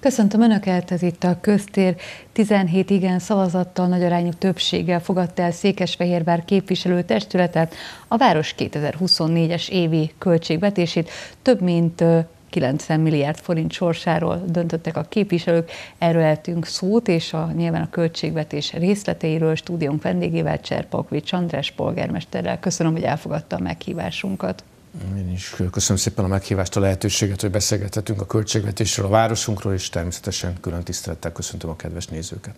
Köszöntöm Önöket, ez itt a köztér. 17 igen szavazattal nagy arányú többséggel fogadta el Székesfehérvár képviselő testületet a város 2024-es évi költségvetését több mint 90 milliárd forint sorsáról döntöttek a képviselők. Erről eltünk szót, és a, nyilván a költségvetés részleteiről stúdiónk vendégével Cserpakvics András polgármesterrel. Köszönöm, hogy elfogadta a meghívásunkat. Én is köszönöm szépen a meghívást, a lehetőséget, hogy beszélgethetünk a költségvetésről, a városunkról, és természetesen külön tisztelettel köszöntöm a kedves nézőket.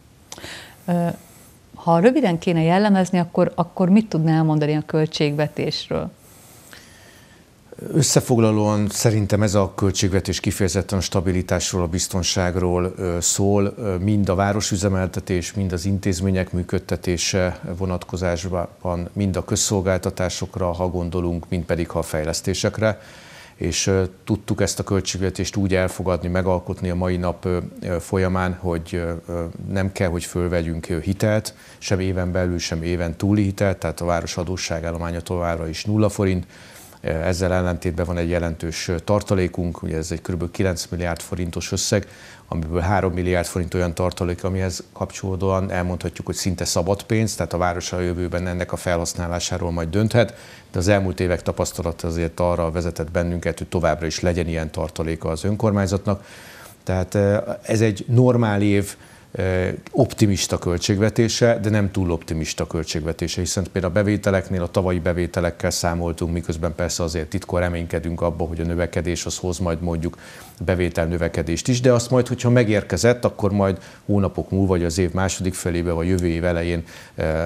Ha röviden kéne jellemezni, akkor, akkor mit tudnál elmondani a költségvetésről? Összefoglalóan szerintem ez a költségvetés kifejezetten a stabilitásról, a biztonságról szól, mind a városüzemeltetés, mind az intézmények működtetése vonatkozásban, mind a közszolgáltatásokra, ha gondolunk, mind pedig ha a fejlesztésekre és tudtuk ezt a költségvetést úgy elfogadni, megalkotni a mai nap folyamán, hogy nem kell, hogy fölvegyünk hitelt, sem éven belül, sem éven túli hitelt, tehát a város adósságállománya továbbra is nulla forint, ezzel ellentétben van egy jelentős tartalékunk, ugye ez egy kb. 9 milliárd forintos összeg, amiből 3 milliárd forint olyan tartalék, amihez kapcsolódóan elmondhatjuk, hogy szinte szabad pénz, tehát a város a jövőben ennek a felhasználásáról majd dönthet, de az elmúlt évek tapasztalata azért arra vezetett bennünket, hogy továbbra is legyen ilyen tartaléka az önkormányzatnak. Tehát ez egy normál év, optimista költségvetése, de nem túl optimista költségvetése, hiszen például a bevételeknél a tavalyi bevételekkel számoltunk, miközben persze azért titkor reménykedünk abba, hogy a növekedés az hoz majd mondjuk bevétel növekedést is, de azt majd, hogyha megérkezett, akkor majd hónapok múlva, vagy az év második felébe, vagy jövő év elején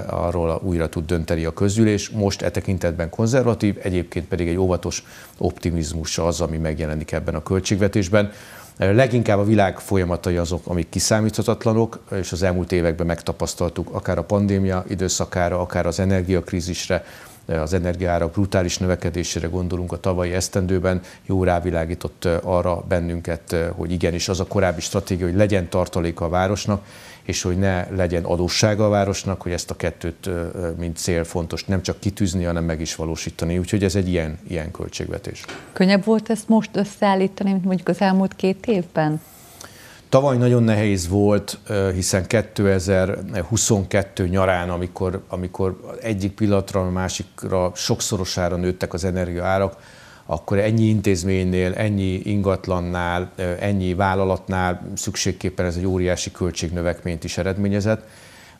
arról újra tud dönteni a közgyűlés. Most e tekintetben konzervatív, egyébként pedig egy óvatos optimizmus az, ami megjelenik ebben a költségvetésben. Leginkább a világ folyamatai azok, amik kiszámíthatatlanok, és az elmúlt években megtapasztaltuk, akár a pandémia időszakára, akár az energiakrízisre, az energiára brutális növekedésére gondolunk a tavalyi esztendőben, jó rávilágított arra bennünket, hogy igenis az a korábbi stratégia, hogy legyen tartaléka a városnak, és hogy ne legyen adóssága a városnak, hogy ezt a kettőt, mint cél fontos nem csak kitűzni, hanem meg is valósítani. Úgyhogy ez egy ilyen, ilyen költségvetés. Könnyebb volt ezt most összeállítani, mint mondjuk az elmúlt két évben? Tavaly nagyon nehéz volt, hiszen 2022 nyarán, amikor, amikor egyik pillanatra a másikra sokszorosára nőttek az energiaárak, akkor ennyi intézménynél, ennyi ingatlannál, ennyi vállalatnál szükségképpen ez egy óriási költségnövekményt is eredményezett,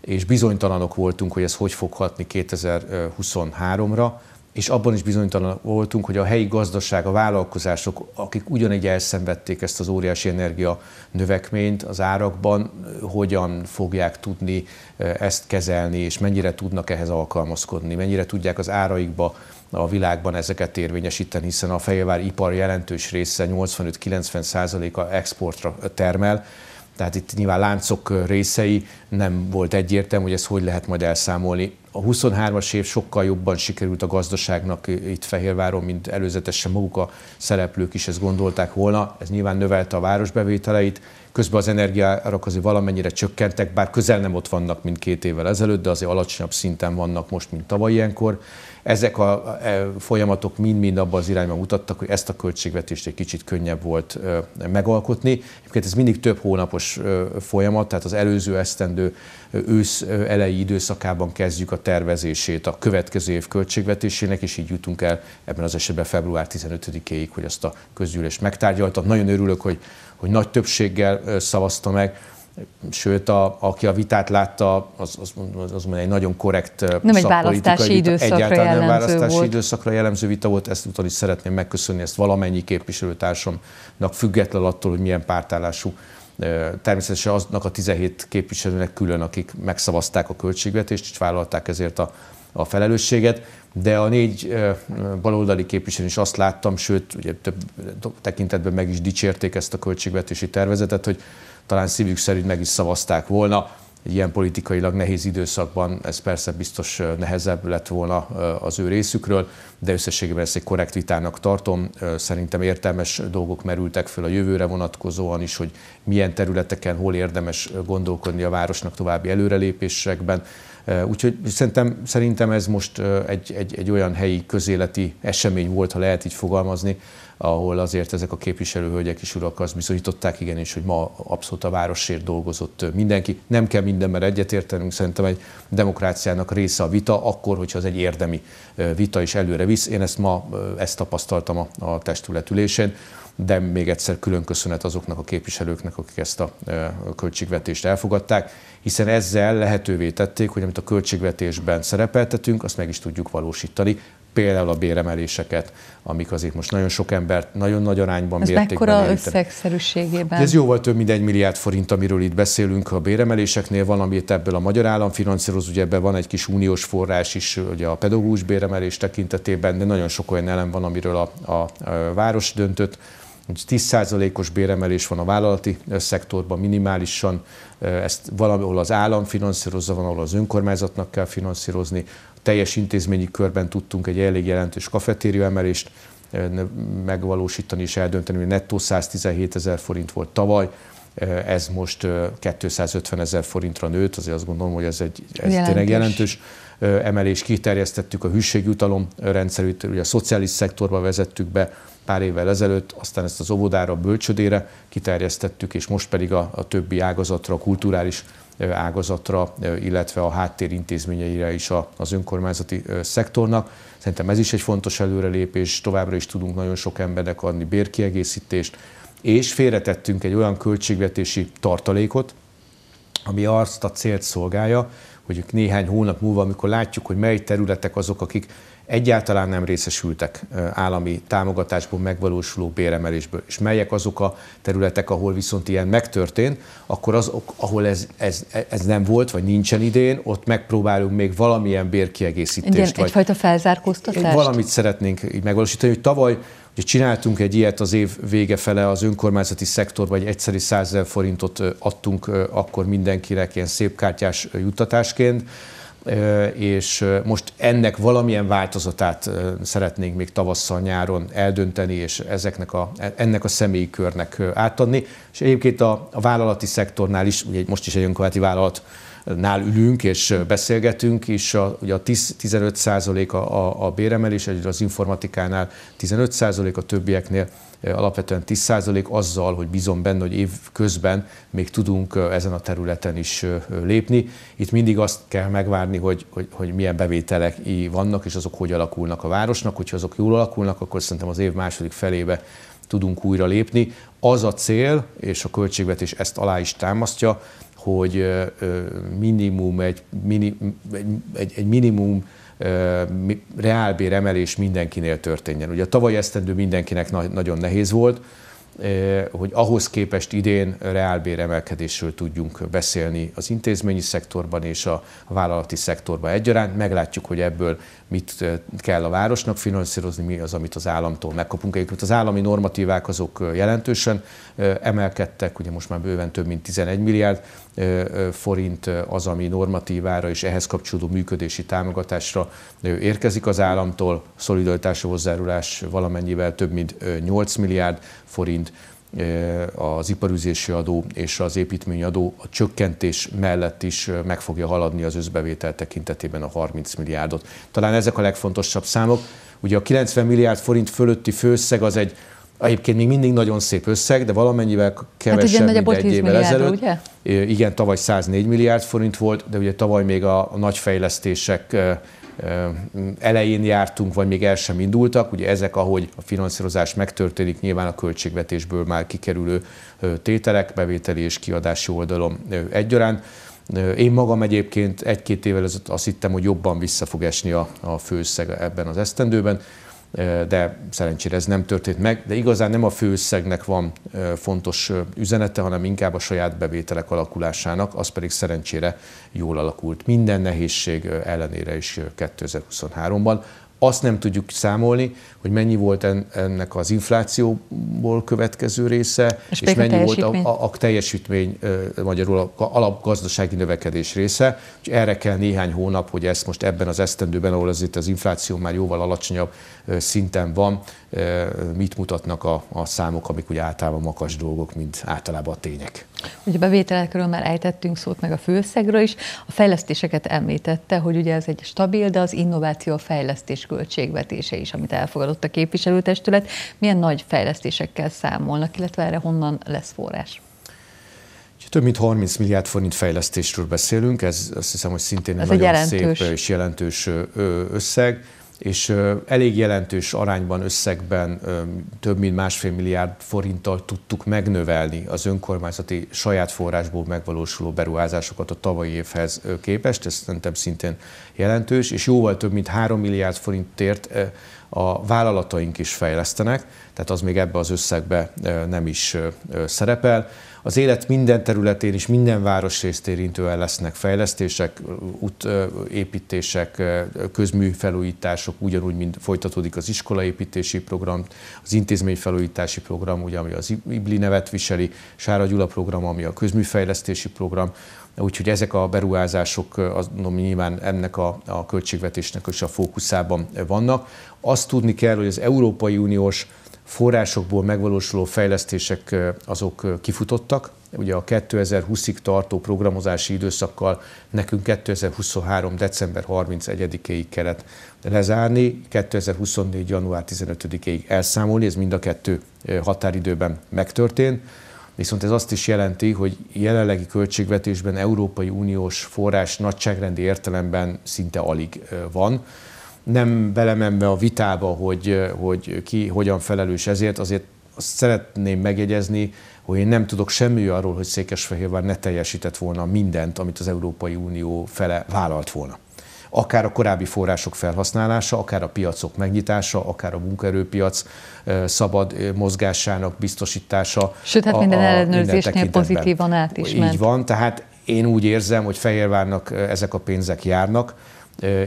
és bizonytalanok voltunk, hogy ez hogy fog hatni 2023-ra, és abban is bizonytalan voltunk, hogy a helyi gazdaság, a vállalkozások, akik ugyanígy elszenvedték ezt az óriási energia növekményt az árakban, hogyan fogják tudni ezt kezelni, és mennyire tudnak ehhez alkalmazkodni, mennyire tudják az áraikba a világban ezeket érvényesíteni, hiszen a Fehérvár ipar jelentős része, 85-90%-a exportra termel, tehát itt nyilván láncok részei nem volt egyértelmű, hogy ezt hogy lehet majd elszámolni. A 23-as év sokkal jobban sikerült a gazdaságnak itt Fehérváron, mint előzetesen maguk a szereplők is ezt gondolták volna. Ez nyilván növelte a városbevételeit, Közben az energiárak azért valamennyire csökkentek, bár közel nem ott vannak, mint két évvel ezelőtt, de azért alacsonyabb szinten vannak most, mint tavaly ilyenkor. Ezek a e, folyamatok mind-mind abban az irányban mutattak, hogy ezt a költségvetést egy kicsit könnyebb volt megalkotni. Egyébként ez mindig több hónapos folyamat, tehát az előző esztendő ősz elejé időszakában kezdjük a tervezését a következő év költségvetésének, és így jutunk el ebben az esetben február 15 éig hogy azt a közgyűlés megtárgyalta. Nagyon örülök, hogy hogy nagy többséggel szavazta meg, sőt, a, aki a vitát látta, az, az, az mondja, egy nagyon korrekt Nem egy választási vita, időszakra egyáltalán nem választási volt. időszakra jellemző vita volt, ezt utal is szeretném megköszönni ezt valamennyi képviselőtársamnak, független attól, hogy milyen pártállású Természetesen aznak a 17 képviselőnek külön, akik megszavazták a költségvetést, és vállalták ezért a, a felelősséget de a négy baloldali képviselő is azt láttam, sőt, ugye több tekintetben meg is dicsérték ezt a költségvetési tervezetet, hogy talán szívük szerint meg is szavazták volna. Egy ilyen politikailag nehéz időszakban ez persze biztos nehezebb lett volna az ő részükről, de összességében ezt egy korrekt vitának tartom. Szerintem értelmes dolgok merültek föl a jövőre vonatkozóan is, hogy milyen területeken, hol érdemes gondolkodni a városnak további előrelépésekben Eh, úgyhogy szerintem, szerintem ez most eh, egy, egy, egy olyan helyi közéleti esemény volt, ha lehet így fogalmazni, ahol azért ezek a képviselőhölgyek is urak azt bizonyították igenis, hogy ma abszolút a városért dolgozott eh, mindenki. Nem kell mindenben egyetértenünk, szerintem egy demokráciának része a vita, akkor, hogyha az egy érdemi vita is előre visz. Én ezt ma ezt tapasztaltam a, a testületülésén de még egyszer külön köszönet azoknak a képviselőknek, akik ezt a költségvetést elfogadták, hiszen ezzel lehetővé tették, hogy amit a költségvetésben szerepeltetünk, azt meg is tudjuk valósítani, például a béremeléseket, amik azért most nagyon sok embert nagyon nagy arányban ez mérték. Mekkora összegszerűségében? Ez jóval több mint egy milliárd forint, amiről itt beszélünk a béremeléseknél, amit ebből a magyar állam finanszíroz, ugye ebben van egy kis uniós forrás is ugye a pedagógus béremelés tekintetében, de nagyon sok olyan elem van, amiről a, a, a város döntött. 10%-os béremelés van a vállalati eh, szektorban minimálisan, eh, ezt valahol az állam finanszírozza, van, ahol az önkormányzatnak kell finanszírozni. A teljes intézményi körben tudtunk egy elég jelentős kafetéria emelést eh, megvalósítani és eldönteni, hogy nettó 117 ezer forint volt tavaly, ez most 250 ezer forintra nőtt, azért azt gondolom, hogy ez egy ez jelentős. tényleg jelentős emelés. Kiterjesztettük a hűségjutalom rendszerét, ugye a szociális szektorba vezettük be, pár évvel ezelőtt, aztán ezt az óvodára, a bölcsödére kiterjesztettük, és most pedig a, a többi ágazatra, a kulturális ágazatra, illetve a intézményeire is az önkormányzati szektornak. Szerintem ez is egy fontos előrelépés, továbbra is tudunk nagyon sok embernek adni bérkiegészítést, és félretettünk egy olyan költségvetési tartalékot, ami azt a célt szolgálja, hogy néhány hónap múlva, amikor látjuk, hogy mely területek azok, akik egyáltalán nem részesültek állami támogatásból megvalósuló béremelésből, és melyek azok a területek, ahol viszont ilyen megtörtént, akkor azok, ahol ez, ez, ez nem volt, vagy nincsen idén, ott megpróbálunk még valamilyen bérkiegészítést. Igen, vagy egyfajta felzárkóztatást? Valamit szeretnénk így megvalósítani, hogy tavaly Ugye csináltunk egy ilyet az év vége fele az önkormányzati szektor vagy egyszerű 100 000 forintot adtunk akkor mindenkinek ilyen szép kártyás juttatásként, és most ennek valamilyen változatát szeretnénk még tavasszal, nyáron eldönteni, és ezeknek a, e, ennek a személyi körnek átadni. És egyébként a, a vállalati szektornál is, ugye most is egy önkormányzati vállalat nál ülünk és beszélgetünk is, a, ugye a 10, 15 százalék a, a, a béremelés, az informatikánál 15 százalék, a többieknél eh, alapvetően 10 százalék azzal, hogy bízom benne, hogy év közben még tudunk eh, ezen a területen is eh, lépni. Itt mindig azt kell megvárni, hogy, hogy, hogy milyen bevételek vannak, és azok hogy alakulnak a városnak. Hogyha azok jól alakulnak, akkor szerintem az év második felébe tudunk újra lépni. Az a cél, és a költségvetés ezt alá is támasztja, hogy minimum egy, egy, egy, egy minimum reálbér emelés mindenkinél történjen. Ugye a tavaly esztendő mindenkinek na- nagyon nehéz volt, hogy ahhoz képest idén reálbér emelkedésről tudjunk beszélni az intézményi szektorban és a vállalati szektorban egyaránt. Meglátjuk, hogy ebből mit kell a városnak finanszírozni, mi az, amit az államtól megkapunk. Egyébként az állami normatívák azok jelentősen emelkedtek, ugye most már bőven több mint 11 milliárd forint az, ami normatívára és ehhez kapcsolódó működési támogatásra érkezik az államtól, szolidaritási hozzárulás valamennyivel több mint 8 milliárd forint, az iparüzési adó és az adó a csökkentés mellett is meg fogja haladni az összbevétel tekintetében a 30 milliárdot. Talán ezek a legfontosabb számok. Ugye a 90 milliárd forint fölötti főszeg az egy Egyébként még mindig nagyon szép összeg, de valamennyivel hát kevesebb, hát mint egy évvel ezelőtt. Ugye? Igen, tavaly 104 milliárd forint volt, de ugye tavaly még a, a nagy fejlesztések elején jártunk, vagy még el sem indultak. Ugye ezek, ahogy a finanszírozás megtörténik, nyilván a költségvetésből már kikerülő tételek, bevételi és kiadási oldalom egyaránt. Én magam egyébként egy-két évvel ezelőtt azt hittem, hogy jobban vissza fog esni a, a főszeg ebben az esztendőben de szerencsére ez nem történt meg, de igazán nem a főösszegnek van fontos üzenete, hanem inkább a saját bevételek alakulásának, az pedig szerencsére jól alakult. Minden nehézség ellenére is 2023-ban. Azt nem tudjuk számolni, hogy mennyi volt ennek az inflációból következő része, és, és mennyi volt a, a, a teljesítmény, magyarul a, alapgazdasági növekedés része. És erre kell néhány hónap, hogy ezt most ebben az esztendőben, ahol azért az infláció már jóval alacsonyabb, szinten van. Mit mutatnak a, a számok, amik ugye általában makas dolgok, mint általában a tények? Ugye bevételekről már ejtettünk szót meg a főszegről is. A fejlesztéseket említette, hogy ugye ez egy stabil, de az innováció a fejlesztés költségvetése is, amit elfogadott a képviselőtestület. Milyen nagy fejlesztésekkel számolnak, illetve erre honnan lesz forrás? Több mint 30 milliárd forint fejlesztésről beszélünk, ez azt hiszem, hogy szintén ez nagyon szép és jelentős összeg és elég jelentős arányban, összegben több mint másfél milliárd forinttal tudtuk megnövelni az önkormányzati saját forrásból megvalósuló beruházásokat a tavalyi évhez képest, ez szerintem szintén jelentős, és jóval több mint három milliárd forintért a vállalataink is fejlesztenek, tehát az még ebbe az összegbe nem is szerepel az élet minden területén és minden városrészt érintően lesznek fejlesztések, útépítések, közműfelújítások, ugyanúgy, mint folytatódik az iskolaépítési program, az intézményfelújítási program, ugye, ami az IBLI nevet viseli, Sára Gyula program, ami a közműfejlesztési program, Úgyhogy ezek a beruházások az, no, nyilván ennek a, a költségvetésnek is a fókuszában vannak. Azt tudni kell, hogy az Európai Uniós forrásokból megvalósuló fejlesztések azok kifutottak. Ugye a 2020-ig tartó programozási időszakkal nekünk 2023. december 31-ig kellett lezárni, 2024. január 15-ig elszámolni, ez mind a kettő határidőben megtörtént. Viszont ez azt is jelenti, hogy jelenlegi költségvetésben Európai Uniós forrás nagyságrendi értelemben szinte alig van nem belemenve a vitába, hogy, hogy ki hogyan felelős ezért, azért azt szeretném megjegyezni, hogy én nem tudok semmi arról, hogy Székesfehérvár ne teljesített volna mindent, amit az Európai Unió fele vállalt volna. Akár a korábbi források felhasználása, akár a piacok megnyitása, akár a munkaerőpiac szabad mozgásának biztosítása. Sőt, hát minden ellenőrzésnél pozitívan át is ment. Így van, tehát én úgy érzem, hogy Fehérvárnak ezek a pénzek járnak,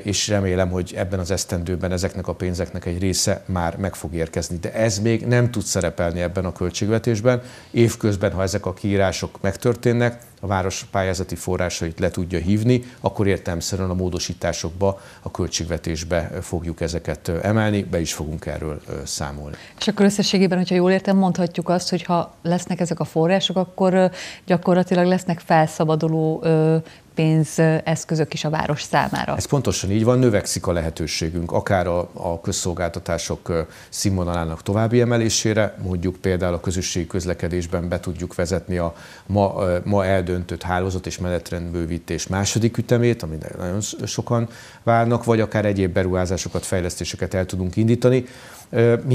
és remélem, hogy ebben az esztendőben ezeknek a pénzeknek egy része már meg fog érkezni. De ez még nem tud szerepelni ebben a költségvetésben. Évközben, ha ezek a kiírások megtörténnek, a város pályázati forrásait le tudja hívni, akkor értelmszerűen a módosításokba, a költségvetésbe fogjuk ezeket emelni, be is fogunk erről számolni. És akkor összességében, hogyha jól értem, mondhatjuk azt, hogy ha lesznek ezek a források, akkor gyakorlatilag lesznek felszabaduló pénzeszközök is a város számára. Ez pontosan így van, növekszik a lehetőségünk, akár a, a közszolgáltatások színvonalának további emelésére, mondjuk például a közösségi közlekedésben be tudjuk vezetni a ma, ma eldöntött hálózat és menetrendbővítés második ütemét, amit nagyon sokan várnak, vagy akár egyéb beruházásokat, fejlesztéseket el tudunk indítani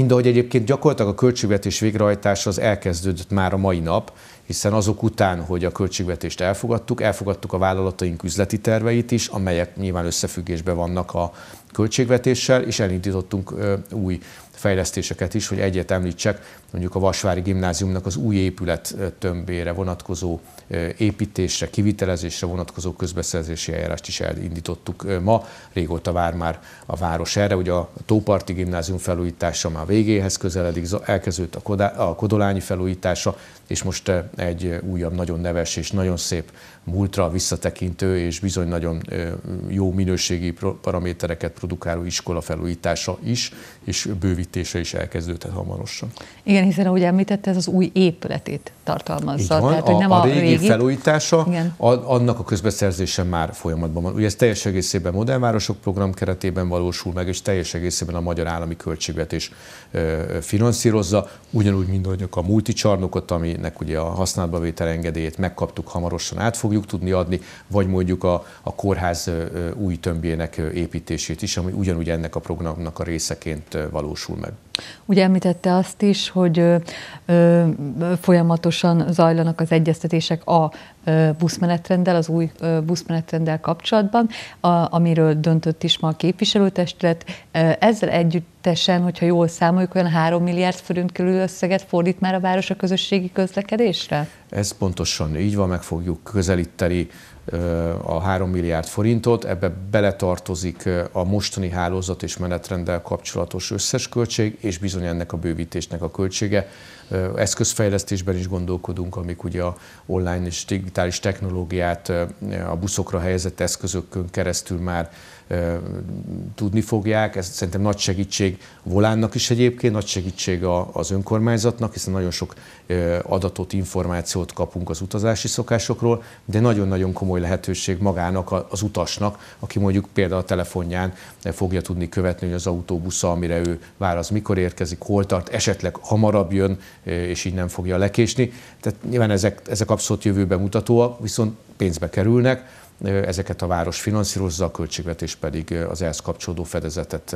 ahogy egyébként gyakorlatilag a költségvetés végrehajtása az elkezdődött már a mai nap, hiszen azok után, hogy a költségvetést elfogadtuk, elfogadtuk a vállalataink üzleti terveit is, amelyek nyilván összefüggésben vannak a költségvetéssel, és elindítottunk új fejlesztéseket is, hogy egyet említsek, mondjuk a Vasvári Gimnáziumnak az új épület tömbére vonatkozó építésre, kivitelezésre vonatkozó közbeszerzési eljárást is elindítottuk ma. Régóta vár már a város erre, hogy a Tóparti Gimnázium felújítása már végéhez közeledik, elkezdődött a Kodolányi felújítása, és most egy újabb, nagyon neves és nagyon szép múltra visszatekintő és bizony nagyon jó minőségi paramétereket produkáló iskola felújítása is és bővítése is elkezdődhet hamarosan. Igen, hiszen ahogy említette, ez az új épületét tartalmazza. van, tehát, hogy nem a, a, régi, régi felújítása, igen. a, annak a közbeszerzése már folyamatban van. Ugye ez teljes egészében modellvárosok program keretében valósul meg, és teljes egészében a magyar állami költségvetés ö, finanszírozza, ugyanúgy, mint a multicsarnokot, aminek ugye a használatba vétel engedélyét megkaptuk, hamarosan át fogjuk tudni adni, vagy mondjuk a, a kórház új tömbjének építését is, ami ugyanúgy ennek a programnak a részeként valósul meg. Ugye említette azt is, hogy ö, ö, folyamatosan zajlanak az egyeztetések a ö, buszmenetrenddel, az új ö, buszmenetrenddel kapcsolatban, a, amiről döntött is ma a képviselőtestület. Ezzel együttesen, hogyha jól számoljuk, olyan 3 milliárd forint körül összeget fordít már a város a közösségi közlekedésre? Ez pontosan így van, meg fogjuk közelíteni a 3 milliárd forintot, ebbe beletartozik a mostani hálózat és menetrenddel kapcsolatos összes költség, és bizony ennek a bővítésnek a költsége. Eszközfejlesztésben is gondolkodunk, amik ugye a online és digitális technológiát a buszokra helyezett eszközökön keresztül már tudni fogják. Ez szerintem nagy segítség Volánnak is egyébként, nagy segítség az önkormányzatnak, hiszen nagyon sok adatot, információt kapunk az utazási szokásokról, de nagyon-nagyon komoly lehetőség magának, az utasnak, aki mondjuk például a telefonján fogja tudni követni, hogy az autóbusza, amire ő vár, az mikor érkezik, hol tart, esetleg hamarabb jön, és így nem fogja lekésni. Tehát nyilván ezek, ezek abszolút jövőben mutatóak, viszont pénzbe kerülnek, ezeket a város finanszírozza, a költségvetés pedig az ehhez kapcsolódó fedezetet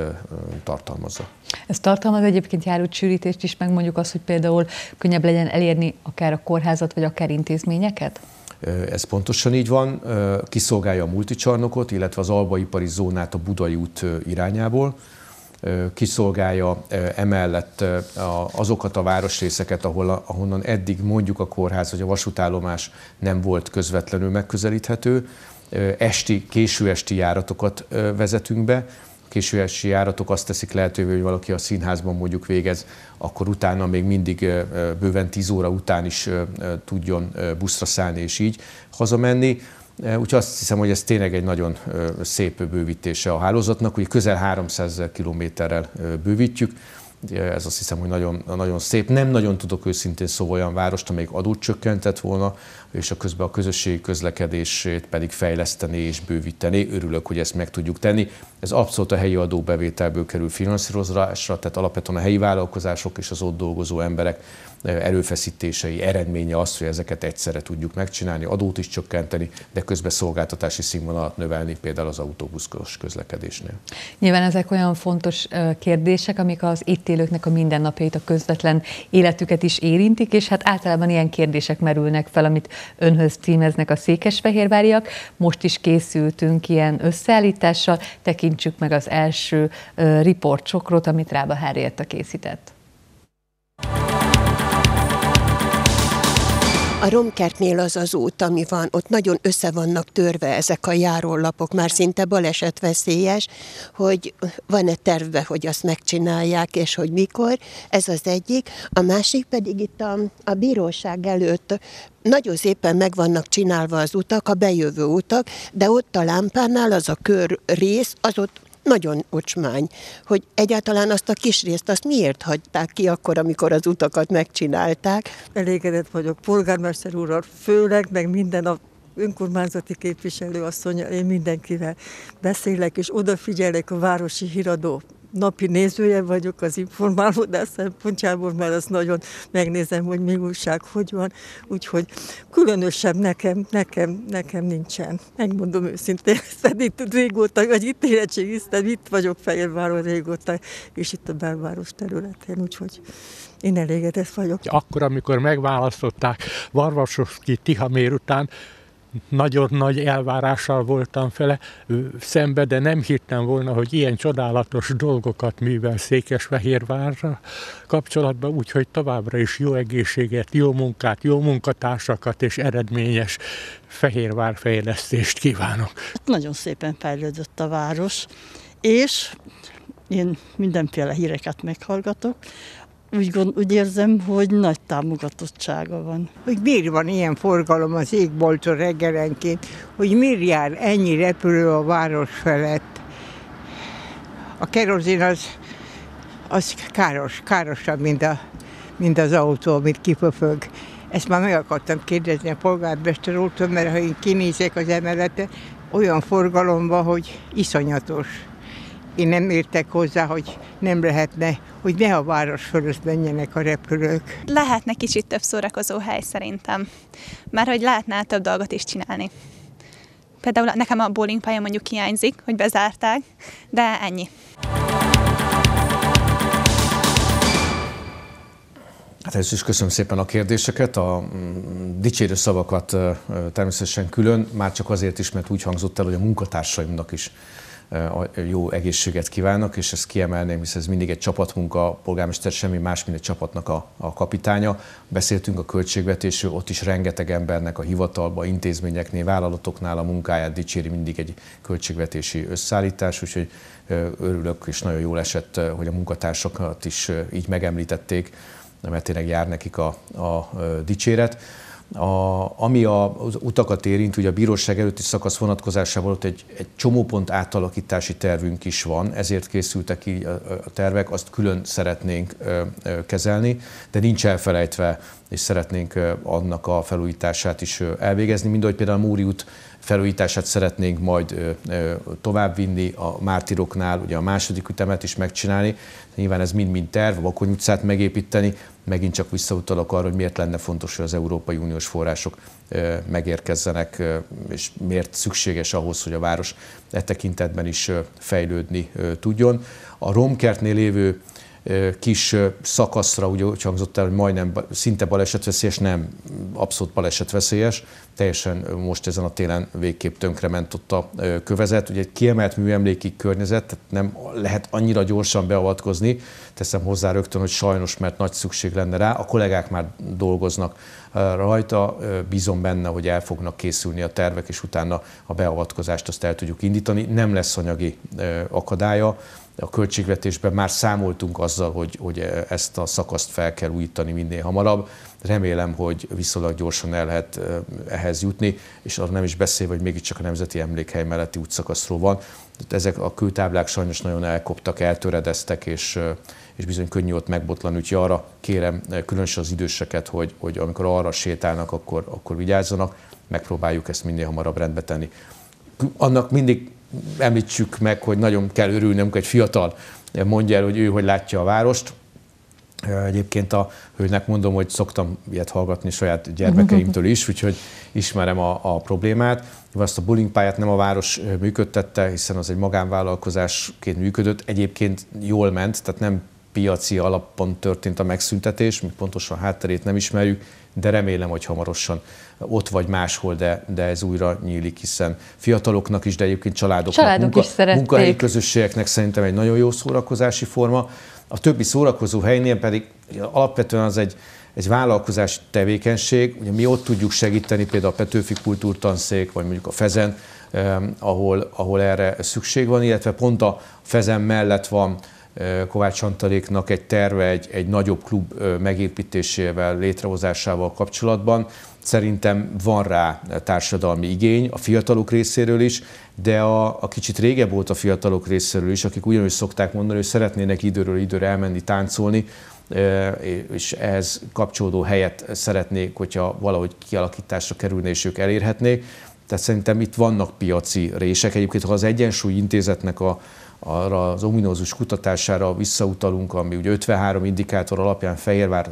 tartalmazza. Ez tartalmaz egyébként járutsűrítést is, meg mondjuk azt, hogy például könnyebb legyen elérni akár a kórházat, vagy akár intézményeket? Ez pontosan így van, kiszolgálja a multicsarnokot, illetve az albaipari zónát a Budai út irányából, kiszolgálja emellett azokat a városrészeket, ahol, ahonnan eddig mondjuk a kórház vagy a vasútállomás nem volt közvetlenül megközelíthető, esti, késő esti járatokat vezetünk be. A késő esti járatok azt teszik lehetővé, hogy valaki a színházban mondjuk végez, akkor utána még mindig bőven 10 óra után is tudjon buszra szállni és így hazamenni. Úgyhogy azt hiszem, hogy ez tényleg egy nagyon szép bővítése a hálózatnak, hogy közel 300 kilométerrel bővítjük ez azt hiszem, hogy nagyon, nagyon szép. Nem nagyon tudok őszintén szóval olyan várost, amelyik adót csökkentett volna, és a közben a közösségi közlekedését pedig fejleszteni és bővíteni. Örülök, hogy ezt meg tudjuk tenni. Ez abszolút a helyi adóbevételből kerül finanszírozásra, tehát alapvetően a helyi vállalkozások és az ott dolgozó emberek erőfeszítései eredménye az, hogy ezeket egyszerre tudjuk megcsinálni, adót is csökkenteni, de közben szolgáltatási színvonalat növelni, például az autóbuszos közlekedésnél. Nyilván ezek olyan fontos kérdések, amik az itt élőknek a mindennapjait, a közvetlen életüket is érintik, és hát általában ilyen kérdések merülnek fel, amit önhöz címeznek a székesfehérváriak. Most is készültünk ilyen összeállítással, tekintsük meg az első riportcsokrot, amit Rába Hárietta készített. A romkertnél az az út, ami van, ott nagyon össze vannak törve ezek a járólapok már szinte balesetveszélyes, hogy van-e tervbe, hogy azt megcsinálják, és hogy mikor, ez az egyik. A másik pedig itt a, a bíróság előtt nagyon szépen meg vannak csinálva az utak, a bejövő utak, de ott a lámpánál az a kör rész, az ott nagyon ocsmány, hogy egyáltalán azt a kis részt, azt miért hagyták ki akkor, amikor az utakat megcsinálták. Elégedett vagyok polgármester úrral, főleg, meg minden a önkormányzati képviselő asszony, én mindenkivel beszélek, és odafigyelek a városi híradó napi nézője vagyok az informálódás szempontjából, mert azt nagyon megnézem, hogy mi újság, hogy van, úgyhogy különösebb nekem, nekem, nekem nincsen. Megmondom őszintén, hiszen itt régóta, vagy itt érettségiztem, itt vagyok Fehérváron régóta, és itt a belváros területén, úgyhogy én elégedett vagyok. Akkor, amikor megválasztották Varvasovszki Tihamér után, nagyon nagy elvárással voltam fele szembe, de nem hittem volna, hogy ilyen csodálatos dolgokat művel Székesfehérvárra kapcsolatban, úgyhogy továbbra is jó egészséget, jó munkát, jó munkatársakat és eredményes Fehérvár fejlesztést kívánok. Nagyon szépen fejlődött a város, és én mindenféle híreket meghallgatok, úgy, gond, úgy érzem, hogy nagy támogatottsága van. Hogy miért van ilyen forgalom az égbolton reggelenként, hogy miért jár ennyi repülő a város felett. A kerozin az, az káros, károsabb, mint, a, mint az autó, amit kipöfög. Ezt már meg akartam kérdezni a polgármester úrtól, mert ha én kinézek az emelete, olyan forgalomban, hogy iszonyatos. Én nem értek hozzá, hogy nem lehetne, hogy ne a város fölött menjenek a repülők. Lehetne kicsit több szórakozó hely szerintem, mert hogy lehetne több dolgot is csinálni. Például nekem a bowlingpálya mondjuk hiányzik, hogy bezárták, de ennyi. Hát először is köszönöm szépen a kérdéseket, a mm, dicsérő szavakat természetesen külön, már csak azért is, mert úgy hangzott el, hogy a munkatársaimnak is jó egészséget kívánok, és ezt kiemelném, hiszen ez mindig egy csapatmunka, a polgármester semmi más, mint egy csapatnak a, a kapitánya. Beszéltünk a költségvetésről, ott is rengeteg embernek a hivatalba, intézményeknél, vállalatoknál a munkáját dicséri mindig egy költségvetési összeállítás, úgyhogy örülök, és nagyon jól esett, hogy a munkatársakat is így megemlítették, mert tényleg jár nekik a, a dicséret. A, ami a, az utakat érint, ugye a bíróság előtti szakasz vonatkozásával ott egy, egy csomópont átalakítási tervünk is van, ezért készültek így a, a tervek, azt külön szeretnénk ö, ö, kezelni, de nincs elfelejtve, és szeretnénk ö, annak a felújítását is ö, elvégezni, mint ahogy például a Múri út felújítását szeretnénk majd továbbvinni a mártiroknál, ugye a második ütemet is megcsinálni. Nyilván ez mind-mind terv, a Bakony utcát megépíteni, megint csak visszautalok arra, hogy miért lenne fontos, hogy az Európai Uniós források megérkezzenek, és miért szükséges ahhoz, hogy a város e tekintetben is fejlődni tudjon. A Romkertnél lévő kis szakaszra, úgy, hangzott el, hogy majdnem szinte balesetveszélyes, nem abszolút balesetveszélyes, teljesen most ezen a télen végképp tönkrement ott a kövezet. Ugye egy kiemelt műemléki környezet, tehát nem lehet annyira gyorsan beavatkozni, teszem hozzá rögtön, hogy sajnos, mert nagy szükség lenne rá, a kollégák már dolgoznak rajta, bízom benne, hogy el fognak készülni a tervek, és utána a beavatkozást azt el tudjuk indítani. Nem lesz anyagi akadálya, a költségvetésben már számoltunk azzal, hogy, hogy ezt a szakaszt fel kell újítani minél hamarabb. Remélem, hogy viszonylag gyorsan el lehet ehhez jutni, és arra nem is beszélve, hogy mégiscsak a Nemzeti Emlékhely melletti útszakaszról van. Ezek a kőtáblák sajnos nagyon elkoptak, eltöredeztek, és, és bizony könnyű ott megbotlan, úgyhogy arra kérem különösen az időseket, hogy, hogy amikor arra sétálnak, akkor, akkor vigyázzanak, megpróbáljuk ezt minél hamarabb rendbe tenni. Annak mindig említsük meg, hogy nagyon kell amikor egy fiatal mondja el, hogy ő hogy látja a várost. Egyébként a hölgynek mondom, hogy szoktam ilyet hallgatni saját gyermekeimtől is, úgyhogy ismerem a, a problémát. Azt a pályát nem a város működtette, hiszen az egy magánvállalkozásként működött. Egyébként jól ment, tehát nem piaci alapon történt a megszüntetés, mi pontosan a hátterét nem ismerjük, de remélem, hogy hamarosan ott vagy máshol, de, de ez újra nyílik, hiszen fiataloknak is, de egyébként családoknak, Családok munka, is munkahelyi közösségeknek szerintem egy nagyon jó szórakozási forma. A többi szórakozó helynél pedig alapvetően az egy, egy vállalkozási tevékenység, ugye mi ott tudjuk segíteni, például a Petőfi Kultúrtanszék, vagy mondjuk a Fezen, ahol, ahol erre szükség van, illetve pont a Fezen mellett van Kovács Antaléknak egy terve egy, egy nagyobb klub megépítésével, létrehozásával kapcsolatban. Szerintem van rá társadalmi igény a fiatalok részéről is, de a, a kicsit régebb volt a fiatalok részéről is, akik ugyanúgy szokták mondani, hogy szeretnének időről időre elmenni táncolni, és ehhez kapcsolódó helyet szeretnék, hogyha valahogy kialakításra kerülne és ők elérhetnék. Tehát szerintem itt vannak piaci rések. Egyébként, ha az Egyensúly Intézetnek a, arra az ominózus kutatására visszautalunk, ami ugye 53 indikátor alapján Fehérvár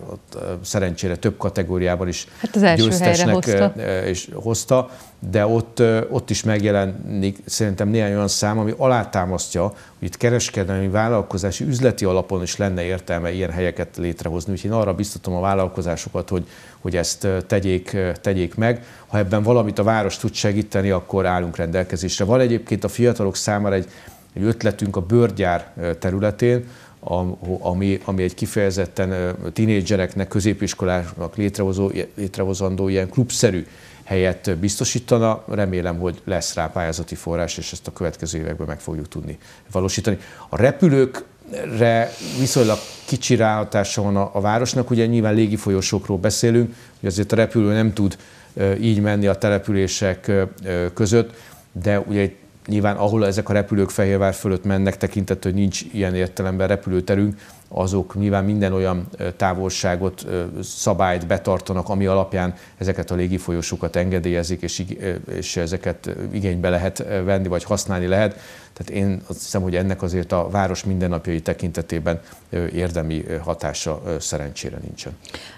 szerencsére több kategóriában is hát az első győztesnek hozta. És hozta, de ott, ott is megjelenik szerintem néhány olyan szám, ami alátámasztja, hogy itt kereskedelmi, vállalkozási, üzleti alapon is lenne értelme ilyen helyeket létrehozni. Úgyhogy én arra biztatom a vállalkozásokat, hogy, hogy ezt tegyék, tegyék meg. Ha ebben valamit a város tud segíteni, akkor állunk rendelkezésre. Van egyébként a fiatalok számára egy egy ötletünk a bőrgyár területén, ami, ami egy kifejezetten tinédzsereknek, középiskolásnak létrehozó, létrehozandó ilyen klubszerű helyet biztosítana. Remélem, hogy lesz rá pályázati forrás, és ezt a következő években meg fogjuk tudni valósítani. A repülők re viszonylag kicsi ráhatása van a, a városnak, ugye nyilván légifolyósokról beszélünk, hogy azért a repülő nem tud így menni a települések között, de ugye egy Nyilván ahol ezek a repülők Fehérvár fölött mennek, tekintett, hogy nincs ilyen értelemben repülőterünk, azok nyilván minden olyan távolságot, szabályt betartanak, ami alapján ezeket a légifolyósokat engedélyezik, és, és ezeket igénybe lehet venni, vagy használni lehet. Tehát én azt hiszem, hogy ennek azért a város mindennapjai tekintetében érdemi hatása szerencsére nincsen.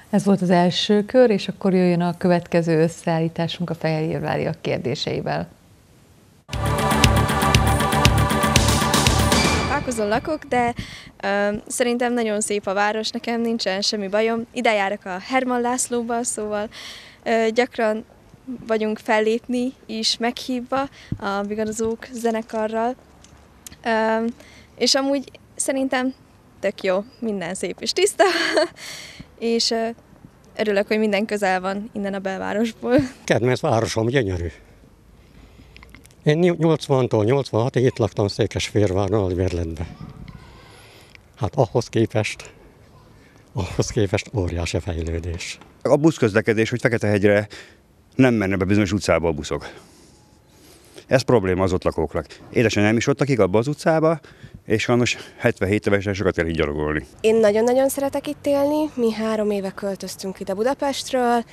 Ez volt az első kör, és akkor jöjjön a következő összeállításunk a fehérváriak kérdéseivel. Pákozon lakok, de uh, szerintem nagyon szép a város, nekem nincsen semmi bajom. Ide járok a Herman Lászlóba, szóval uh, gyakran vagyunk fellépni is meghívva a Vigadozók zenekarral. Uh, és amúgy szerintem tök jó, minden szép és tiszta, és örülök, hogy minden közel van innen a belvárosból. Kedvenc városom gyönyörű. Én 80-tól 86-ig itt laktam Székesférváron, Alvérletben. Hát ahhoz képest, ahhoz képest óriási fejlődés. A buszközlekedés, hogy Feketehegyre nem menne be bizonyos utcába a buszok. Ez probléma az ott lakóknak. Édesanyám is ott lakik abba az utcába, és sajnos 77 évesen sokat kell így gyalogolni. Én nagyon-nagyon szeretek itt élni. Mi három éve költöztünk ide Budapestről,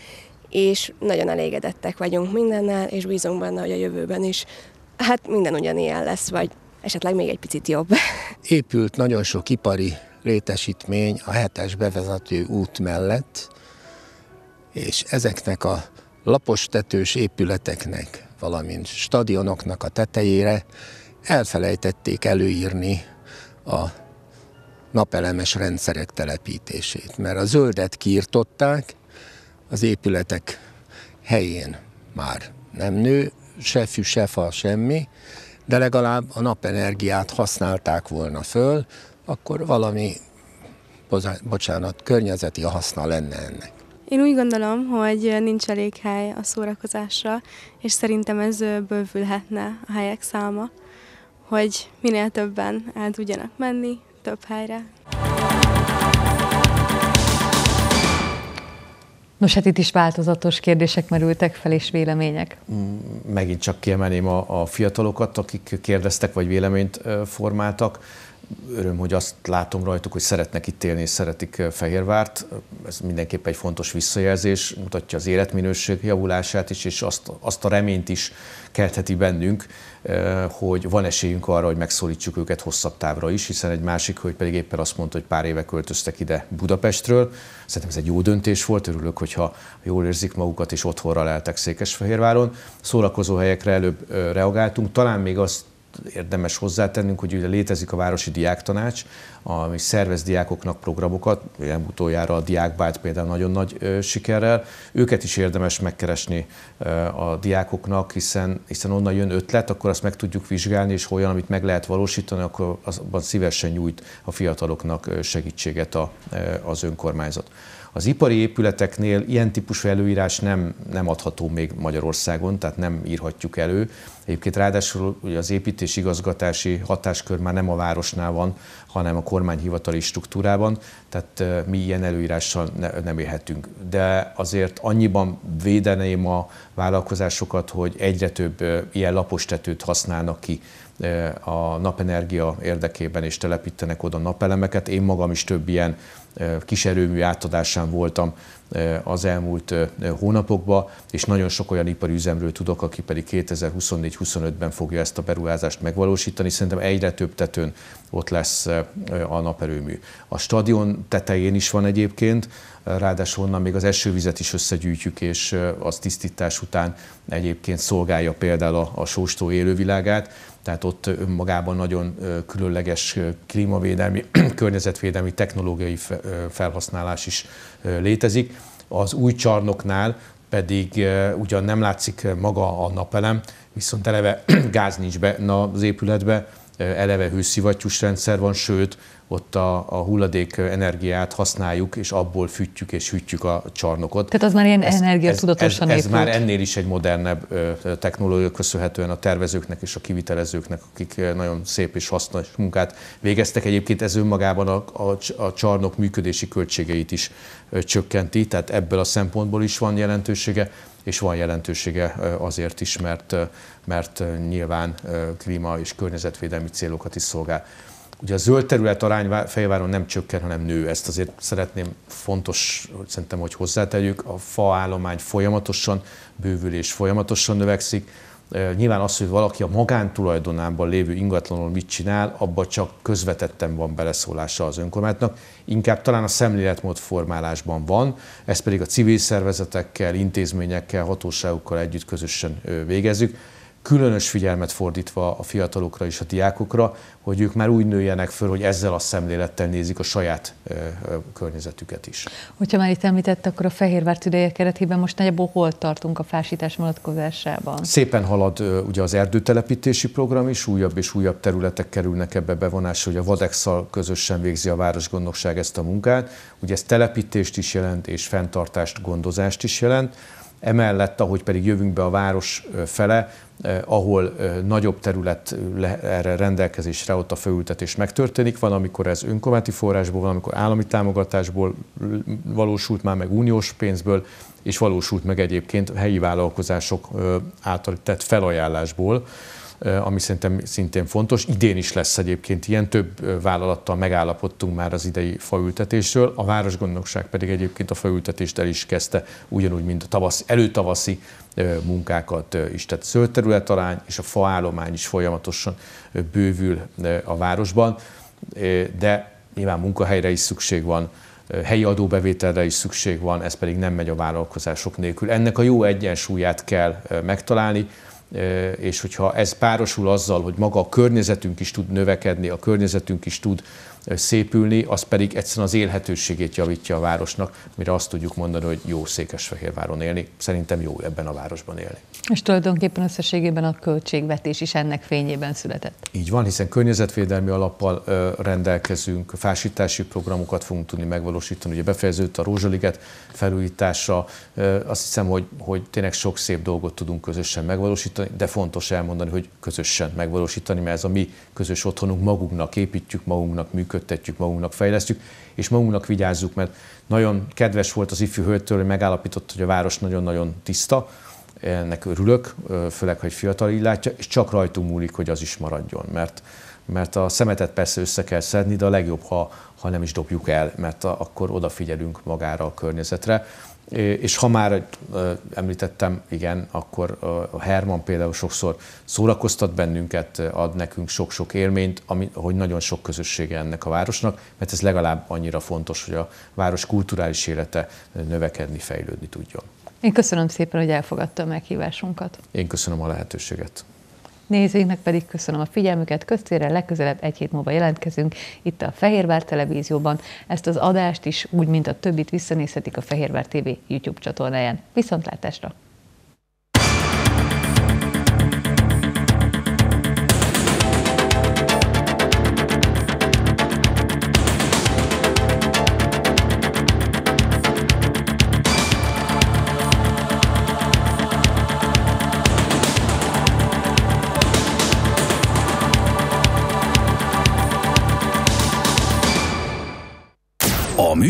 és nagyon elégedettek vagyunk mindennel, és bízunk benne, hogy a jövőben is hát minden ugyanilyen lesz, vagy esetleg még egy picit jobb. Épült nagyon sok ipari létesítmény a hetes bevezető út mellett, és ezeknek a lapos tetős épületeknek, valamint stadionoknak a tetejére elfelejtették előírni a napelemes rendszerek telepítését, mert a zöldet kiirtották, az épületek helyén már nem nő, se fű, se fa, semmi, de legalább a napenergiát használták volna föl, akkor valami, bocsánat, környezeti haszna lenne ennek. Én úgy gondolom, hogy nincs elég hely a szórakozásra, és szerintem ez bővülhetne a helyek száma, hogy minél többen el tudjanak menni több helyre. Nos, hát itt is változatos kérdések merültek fel, és vélemények. Mm, megint csak kiemelném a, a fiatalokat, akik kérdeztek, vagy véleményt formáltak öröm, hogy azt látom rajtuk, hogy szeretnek itt élni és szeretik Fehérvárt. Ez mindenképp egy fontos visszajelzés, mutatja az életminőség javulását is, és azt, azt a reményt is keltheti bennünk, hogy van esélyünk arra, hogy megszólítsuk őket hosszabb távra is, hiszen egy másik, hogy pedig éppen azt mondta, hogy pár éve költöztek ide Budapestről. Szerintem ez egy jó döntés volt, örülök, hogyha jól érzik magukat és otthonra leltek Székesfehérváron. Szórakozó helyekre előbb reagáltunk, talán még azt érdemes hozzátennünk, hogy ugye létezik a Városi Diáktanács, ami szervez diákoknak programokat, ilyen utoljára a diákbált például nagyon nagy sikerrel. Őket is érdemes megkeresni a diákoknak, hiszen, hiszen onnan jön ötlet, akkor azt meg tudjuk vizsgálni, és olyan, amit meg lehet valósítani, akkor azban szívesen nyújt a fiataloknak segítséget a, az önkormányzat. Az ipari épületeknél ilyen típusú előírás nem, nem adható még Magyarországon, tehát nem írhatjuk elő. Egyébként ráadásul ugye az építés igazgatási hatáskör már nem a városnál van, hanem a kormányhivatali struktúrában, tehát mi ilyen előírással ne, nem élhetünk. De azért annyiban védeném a vállalkozásokat, hogy egyre több ilyen lapos tetőt használnak ki a napenergia érdekében, és telepítenek oda napelemeket. Én magam is több ilyen kis erőmű átadásán voltam az elmúlt hónapokban, és nagyon sok olyan ipari üzemről tudok, aki pedig 2024-25-ben fogja ezt a beruházást megvalósítani. Szerintem egyre több tetőn ott lesz a naperőmű. A stadion tetején is van egyébként, ráadásul onnan még az esővizet is összegyűjtjük, és az tisztítás után egyébként szolgálja például a, sóstó élővilágát tehát ott önmagában nagyon különleges klímavédelmi, környezetvédelmi, technológiai felhasználás is létezik. Az új csarnoknál pedig ugyan nem látszik maga a napelem, viszont eleve gáz nincs benne az épületbe, eleve hőszivattyús rendszer van, sőt, ott a, a hulladék energiát használjuk, és abból fűtjük és hűtjük a csarnokot. Tehát az már ilyen ez, energiatudatosan ez, ez, ez már ennél is egy modernebb technológia köszönhetően a tervezőknek és a kivitelezőknek, akik nagyon szép és hasznos munkát végeztek. Egyébként ez önmagában a, a, a csarnok működési költségeit is csökkenti, tehát ebből a szempontból is van jelentősége és van jelentősége azért is, mert, mert nyilván klíma és környezetvédelmi célokat is szolgál. Ugye a zöld terület arány fejváron nem csökken, hanem nő. Ezt azért szeretném fontos, hogy szerintem, hogy hozzátegyük. A faállomány folyamatosan bővül és folyamatosan növekszik. Nyilván az, hogy valaki a magántulajdonában lévő ingatlanon mit csinál, abba csak közvetetten van beleszólása az önkormányzatnak, inkább talán a szemléletmód formálásban van, ez pedig a civil szervezetekkel, intézményekkel, hatóságokkal együtt közösen végezzük különös figyelmet fordítva a fiatalokra és a diákokra, hogy ők már úgy nőjenek föl, hogy ezzel a szemlélettel nézik a saját ö, ö, környezetüket is. Hogyha már itt említett, akkor a Fehérvár tüdeje keretében most nagyjából hol tartunk a fásítás vonatkozásában? Szépen halad ö, ugye az erdőtelepítési program is, újabb és újabb területek kerülnek ebbe bevonásra, hogy a vadex közösen végzi a Városgondnokság ezt a munkát. Ugye ez telepítést is jelent, és fenntartást, gondozást is jelent. Emellett, ahogy pedig jövünk be a város fele, Eh, ahol eh, nagyobb terület eh, erre rendelkezésre ott a főültetés megtörténik, van, amikor ez önkormányzati forrásból, van, amikor állami támogatásból valósult már meg uniós pénzből, és valósult meg egyébként helyi vállalkozások által tett felajánlásból. Eh, ami szerintem szintén fontos. Idén is lesz egyébként ilyen, több eh, vállalattal megállapodtunk már az idei faültetésről, a Városgondnokság pedig egyébként a faültetést el is kezdte, ugyanúgy, mint a tavasz, előtavaszi eh, munkákat is. Tehát zöldterületarány és a faállomány is folyamatosan bővül a városban, de nyilván munkahelyre is szükség van, helyi adóbevételre is szükség van, ez pedig nem megy a vállalkozások nélkül. Ennek a jó egyensúlyát kell megtalálni és hogyha ez párosul azzal, hogy maga a környezetünk is tud növekedni, a környezetünk is tud szépülni, az pedig egyszerűen az élhetőségét javítja a városnak, mire azt tudjuk mondani, hogy jó Székesfehérváron élni. Szerintem jó ebben a városban élni. És tulajdonképpen összességében a költségvetés is ennek fényében született. Így van, hiszen környezetvédelmi alappal rendelkezünk, fásítási programokat fogunk tudni megvalósítani. Ugye befejeződött a Rózsaliget felújítása. Azt hiszem, hogy, hogy tényleg sok szép dolgot tudunk közösen megvalósítani, de fontos elmondani, hogy közösen megvalósítani, mert ez a mi közös otthonunk, magunknak építjük, magunknak működik működtetjük magunknak, fejlesztjük, és magunknak vigyázzuk, mert nagyon kedves volt az ifjú hölgytől, hogy megállapított, hogy a város nagyon-nagyon tiszta, ennek örülök, főleg, hogy fiatal így látja, és csak rajtunk múlik, hogy az is maradjon, mert, mert a szemetet persze össze kell szedni, de a legjobb, ha, ha nem is dobjuk el, mert a, akkor odafigyelünk magára a környezetre. És ha már említettem, igen, akkor a Herman például sokszor szórakoztat bennünket, ad nekünk sok-sok élményt, ami, hogy nagyon sok közössége ennek a városnak, mert ez legalább annyira fontos, hogy a város kulturális élete növekedni, fejlődni tudjon. Én köszönöm szépen, hogy elfogadta a meghívásunkat. Én köszönöm a lehetőséget. Nézőinknek pedig köszönöm a figyelmüket, köztére legközelebb egy hét múlva jelentkezünk itt a Fehérvár Televízióban. Ezt az adást is, úgy mint a többit visszanézhetik a Fehérvár TV YouTube csatornáján. Viszontlátásra!